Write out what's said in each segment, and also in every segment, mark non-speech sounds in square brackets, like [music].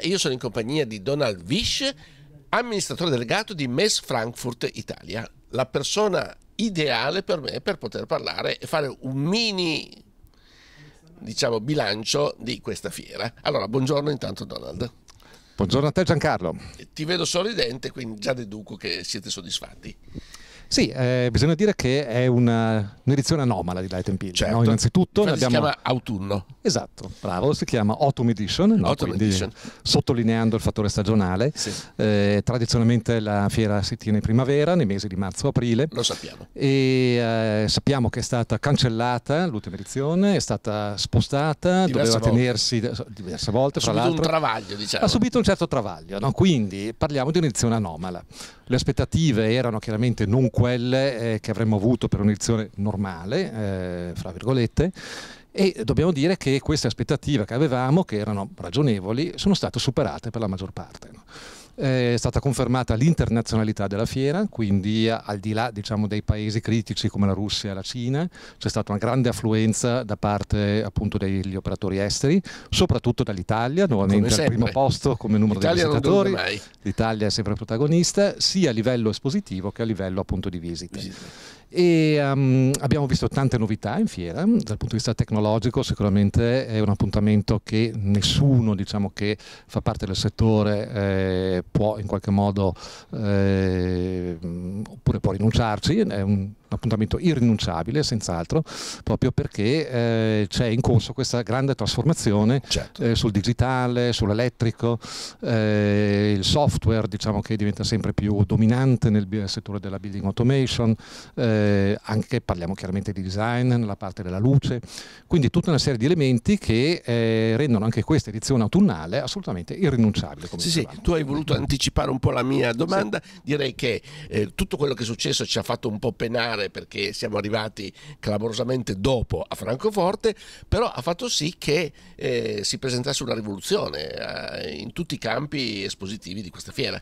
e io sono in compagnia di Donald Wisch, amministratore delegato di MES Frankfurt Italia, la persona ideale per me per poter parlare e fare un mini diciamo bilancio di questa fiera. Allora, buongiorno intanto Donald. Buongiorno a te Giancarlo. Ti vedo sorridente, quindi già deduco che siete soddisfatti. Sì, eh, bisogna dire che è una, un'edizione anomala di Light and Peel. Certo. No? Innanzitutto abbiamo... si chiama autunno. Esatto, bravo, si chiama Autumn Edition, no? Autumn Quindi, Edition. sottolineando il fattore stagionale. Sì. Eh, tradizionalmente la fiera si tiene in primavera, nei mesi di marzo-aprile. Lo sappiamo. E eh, sappiamo che è stata cancellata l'ultima edizione, è stata spostata, diverse doveva volte. tenersi diverse volte. Ha subito un travaglio, diciamo. Ha subito un certo travaglio, no? quindi parliamo di un'edizione anomala. Le aspettative erano chiaramente non quelle eh, che avremmo avuto per un'edizione normale, eh, fra virgolette, e dobbiamo dire che queste aspettative che avevamo, che erano ragionevoli, sono state superate per la maggior parte. No? Eh, è stata confermata l'internazionalità della fiera, quindi al di là diciamo, dei paesi critici come la Russia e la Cina, c'è stata una grande affluenza da parte appunto, degli operatori esteri, soprattutto dall'Italia, nuovamente al primo posto come numero di visitatori. L'Italia è sempre protagonista, sia a livello espositivo che a livello appunto, di visite. visite. E, um, abbiamo visto tante novità in fiera, dal punto di vista tecnologico sicuramente è un appuntamento che nessuno diciamo, che fa parte del settore eh, può in qualche modo, eh, oppure può rinunciarci, è un appuntamento irrinunciabile, senz'altro, proprio perché eh, c'è in corso questa grande trasformazione certo. eh, sul digitale, sull'elettrico, eh, il software diciamo che diventa sempre più dominante nel settore della building automation, eh, anche parliamo chiaramente di design, nella parte della luce, quindi tutta una serie di elementi che eh, rendono anche questa edizione autunnale assolutamente irrinunciabile. sì, sì, tu hai voluto mm. anticipare un po' la mia domanda, sì. direi che eh, tutto quello che è successo ci ha fatto un po' penare fare perché siamo arrivati clamorosamente dopo a Francoforte, però ha fatto sì che eh, si presentasse una rivoluzione eh, in tutti i campi espositivi di questa fiera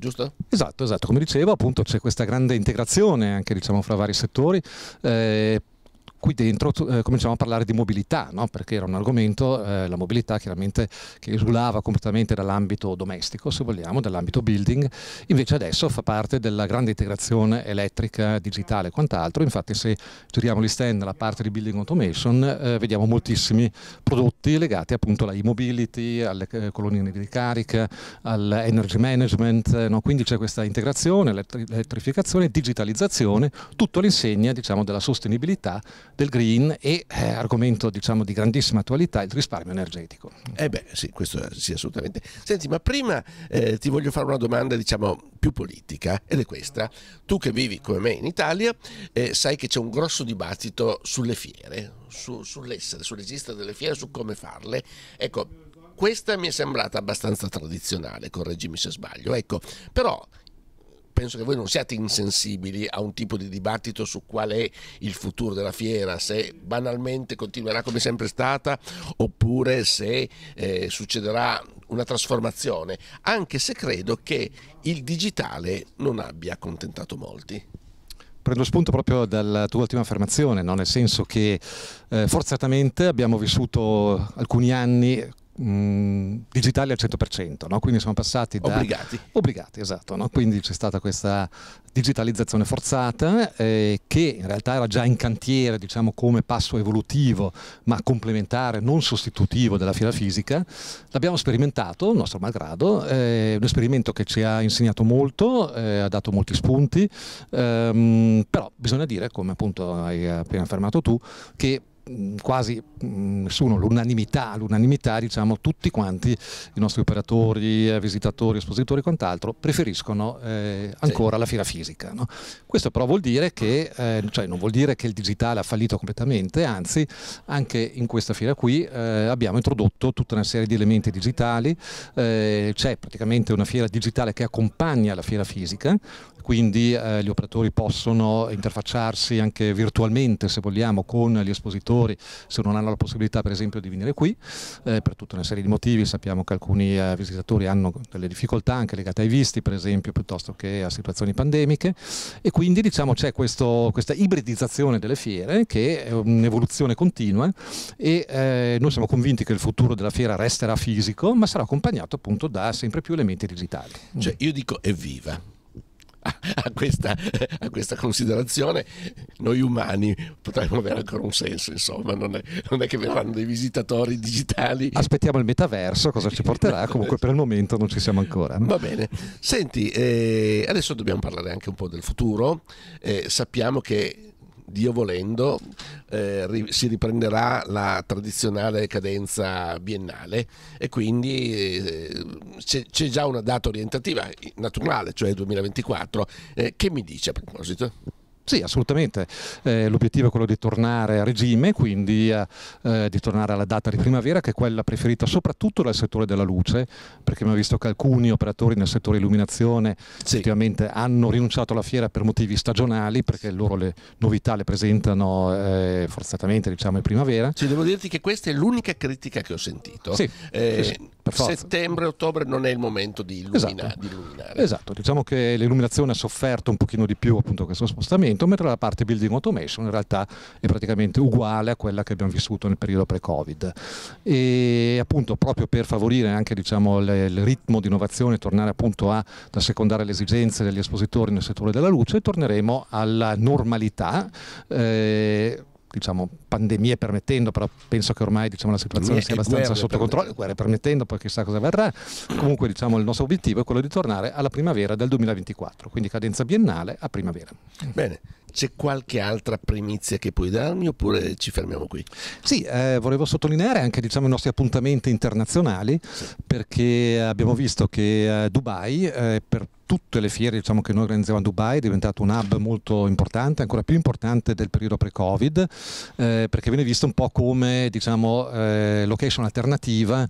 giusto? Esatto, esatto. Come dicevo, appunto c'è questa grande integrazione anche diciamo, fra vari settori, eh, qui dentro eh, cominciamo a parlare di mobilità, no? perché era un argomento, eh, la mobilità chiaramente che esulava completamente dall'ambito domestico, se vogliamo, dall'ambito building, invece adesso fa parte della grande integrazione elettrica, digitale e quant'altro, infatti se giriamo gli stand nella parte di building automation eh, vediamo moltissimi prodotti legati appunto alla e-mobility, alle eh, colonie di ricarica, all'energy management, eh, no? quindi c'è questa integrazione, elettrificazione, digitalizzazione, tutto all'insegna diciamo, della sostenibilità del green e eh, argomento diciamo, di grandissima attualità, il risparmio energetico. Eh beh, sì, questo sì, assolutamente. Senti, ma prima eh, ti voglio fare una domanda, diciamo, più politica, ed è questa. Tu che vivi come me in Italia, eh, sai che c'è un grosso dibattito sulle fiere, su, sull'essere, sull'esistere delle fiere, su come farle. Ecco, questa mi è sembrata abbastanza tradizionale, correggimi se sbaglio. Ecco, però penso che voi non siate insensibili a un tipo di dibattito su qual è il futuro della fiera, se banalmente continuerà come sempre stata oppure se eh, succederà una trasformazione, anche se credo che il digitale non abbia accontentato molti prendo spunto proprio dalla tua ultima affermazione, no? nel senso che eh, forzatamente abbiamo vissuto alcuni anni mh, mm, digitali al 100%, no? quindi siamo passati da... Obbligati. Obbligati, esatto, no? quindi c'è stata questa digitalizzazione forzata eh, che in realtà era già in cantiere diciamo, come passo evolutivo ma complementare, non sostitutivo della fila fisica. L'abbiamo sperimentato, nostro malgrado, eh, un esperimento che ci ha insegnato molto, eh, ha dato molti spunti, ehm, però bisogna dire, come appunto hai appena affermato tu, che Mm, quasi mm, sono l'unanimità, l'unanimità diciamo tutti quanti i nostri operatori, eh, visitatori, espositori e quant'altro preferiscono eh, ancora sì. la fiera fisica. No? Questo però vuol dire che, eh, cioè non vuol dire che il digitale ha fallito completamente, anzi anche in questa fiera qui eh, abbiamo introdotto tutta una serie di elementi digitali, eh, c'è praticamente una fiera digitale che accompagna la fiera fisica, quindi eh, gli operatori possono interfacciarsi anche virtualmente, se vogliamo, con gli espositori, se non hanno la possibilità per esempio di venire qui, eh, per tutta una serie di motivi, sappiamo che alcuni eh, visitatori hanno delle difficoltà anche legate ai visti, per esempio, piuttosto che a situazioni pandemiche e quindi diciamo c'è questa ibridizzazione delle fiere che è un'evoluzione continua e eh, noi siamo convinti che il futuro della fiera resterà fisico, ma sarà accompagnato appunto da sempre più elementi digitali. Cioè, io dico evviva [laughs] a questa, a questa considerazione noi umani potremmo avere ancora un senso, insomma, non è, non è che verranno dei visitatori digitali. Aspettiamo il metaverso, cosa ci porterà, [laughs] comunque per il momento non ci siamo ancora. Va bene, senti, eh, adesso dobbiamo parlare anche un po' del futuro, eh, sappiamo che Dio volendo, eh, ri- si riprenderà la tradizionale cadenza biennale e quindi eh, c'è, c'è, già una data orientativa naturale, cioè il 2024, eh, che mi dice a proposito? Sì, assolutamente. Eh, l'obiettivo è quello di tornare a regime, quindi eh, eh, di tornare alla data di primavera, che è quella preferita soprattutto dal settore della luce, perché abbiamo visto che alcuni operatori nel settore illuminazione sì. effettivamente hanno rinunciato alla fiera per motivi stagionali, perché loro le novità le presentano eh, forzatamente diciamo, in primavera. Sì, devo dirti che questa è l'unica critica che ho sentito. Sì, eh, sì. Settembre-ottobre non è il momento di, illumina- esatto. di, illuminare. Esatto, diciamo che l'illuminazione ha sofferto un pochino di più appunto questo spostamento, mentre la parte building automation in realtà è praticamente uguale a quella che abbiamo vissuto nel periodo pre-Covid. E appunto proprio per favorire anche diciamo, le, il ritmo di innovazione, tornare appunto a, a le esigenze degli espositori nel settore della luce, torneremo alla normalità. Eh, diciamo, pandemie permettendo, però penso che ormai diciamo, la situazione sia abbastanza sotto controllo, guerre permettendo, poi chissà cosa verrà. Comunque diciamo, il nostro obiettivo è quello di tornare alla primavera del 2024, quindi cadenza biennale a primavera. Bene. C'è qualche altra primizia che puoi darmi oppure ci fermiamo qui? Sì, eh, volevo sottolineare anche diciamo, i nostri appuntamenti internazionali sì. perché abbiamo visto che eh, Dubai eh, per tutte le fiere diciamo, che noi organizziamo a Dubai, è diventato un hub molto importante, ancora più importante del periodo pre-Covid, eh, perché viene visto un po' come diciamo, eh, location alternativa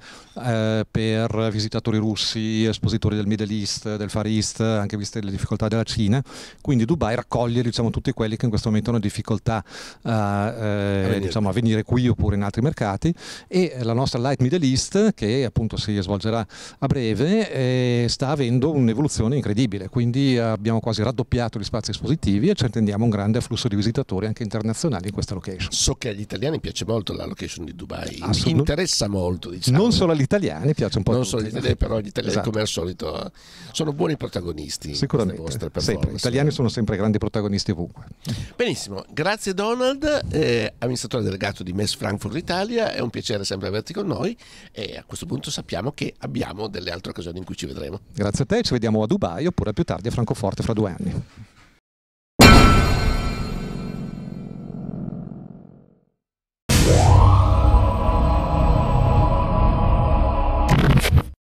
eh, per visitatori russi, espositori del Middle East, del Far East, anche viste le difficoltà della Cina. Quindi Dubai raccoglie diciamo, tutti quelli che in questo momento hanno difficoltà a, eh, venire. Diciamo, a venire qui oppure in altri mercati e la nostra Light Middle East, che appunto si svolgerà a breve, eh, sta avendo un'evoluzione incredibile incredibile, quindi eh, abbiamo quasi raddoppiato gli spazi espositivi e ci attendiamo un grande afflusso di visitatori anche internazionali in questa location. So che agli italiani piace molto la location di Dubai, interessa molto. Diciamo. Non solo agli italiani, piace un po' non tutti. solo agli italiani, però gli italiani esatto. come al solito eh, sono buoni protagonisti. Sicuramente, sempre. gli italiani sono sempre grandi protagonisti ovunque. Benissimo, grazie Donald, eh, amministratore delegato di MES Frankfurt Italia, è un piacere sempre averti con noi e a questo punto sappiamo che abbiamo delle altre occasioni in cui ci vedremo. Grazie a te, ci vediamo a Dubai febbraio oppure più tardi a Francoforte fra due anni.